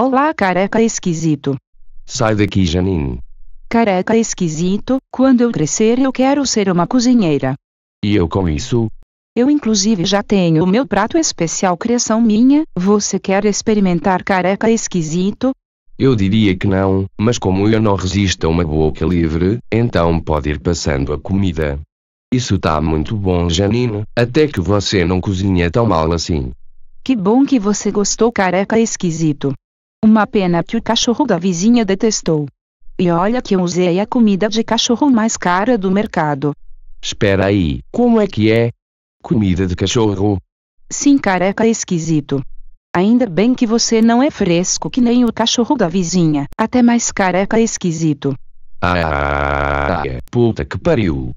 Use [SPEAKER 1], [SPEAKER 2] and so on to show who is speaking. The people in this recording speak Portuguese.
[SPEAKER 1] Olá, careca esquisito.
[SPEAKER 2] Sai daqui, Janine.
[SPEAKER 1] Careca esquisito, quando eu crescer eu quero ser uma cozinheira.
[SPEAKER 2] E eu com isso?
[SPEAKER 1] Eu inclusive já tenho o meu prato especial criação minha, você quer experimentar careca esquisito?
[SPEAKER 3] Eu diria que não, mas como eu não resisto a uma boca livre, então pode ir passando a comida. Isso tá muito bom, Janine, até que você não cozinha tão mal assim.
[SPEAKER 1] Que bom que você gostou, careca esquisito. Uma pena que o cachorro da vizinha detestou. E olha que eu usei a comida de cachorro mais cara do mercado. Espera aí, como é que é? Comida de cachorro? Sim, careca esquisito. Ainda bem que você não é fresco que nem o cachorro da vizinha, até mais careca esquisito.
[SPEAKER 2] Ah, puta que pariu.